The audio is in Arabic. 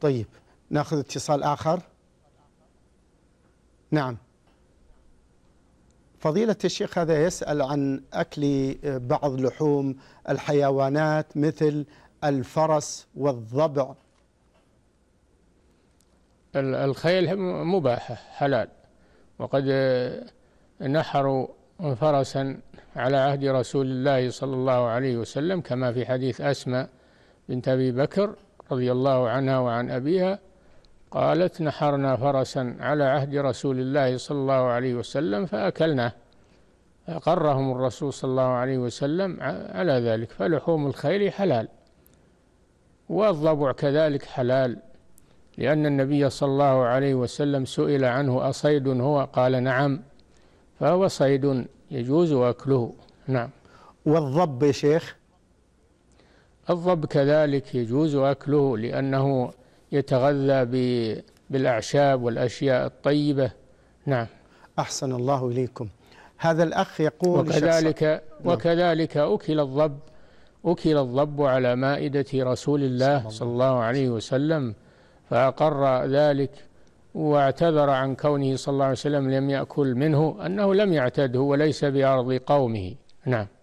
طيب ناخذ اتصال آخر نعم فضيلة الشيخ هذا يسأل عن أكل بعض لحوم الحيوانات مثل الفرس والضبع الخيل مباحة حلال وقد نحروا فرسا على عهد رسول الله صلى الله عليه وسلم كما في حديث أسماء بنت أبي بكر رضي الله عنها وعن أبيها قالت نحرنا فرسا على عهد رسول الله صلى الله عليه وسلم فأكلناه أقرهم الرسول صلى الله عليه وسلم على ذلك فلحوم الخيل حلال والضبع كذلك حلال لأن النبي صلى الله عليه وسلم سئل عنه أصيد هو قال نعم فهو صيد يجوز أكله نعم والضب يا شيخ الضب كذلك يجوز أكله لأنه يتغذى بالأعشاب والأشياء الطيبة نعم أحسن الله إليكم هذا الأخ يقول وكذلك نعم. وكذلك أكل الضب أكل الضب على مائدة رسول الله صلى الله عليه وسلم فأقر ذلك واعتذر عن كونه صلى الله عليه وسلم لم يأكل منه أنه لم يعتده وليس بأرض قومه نعم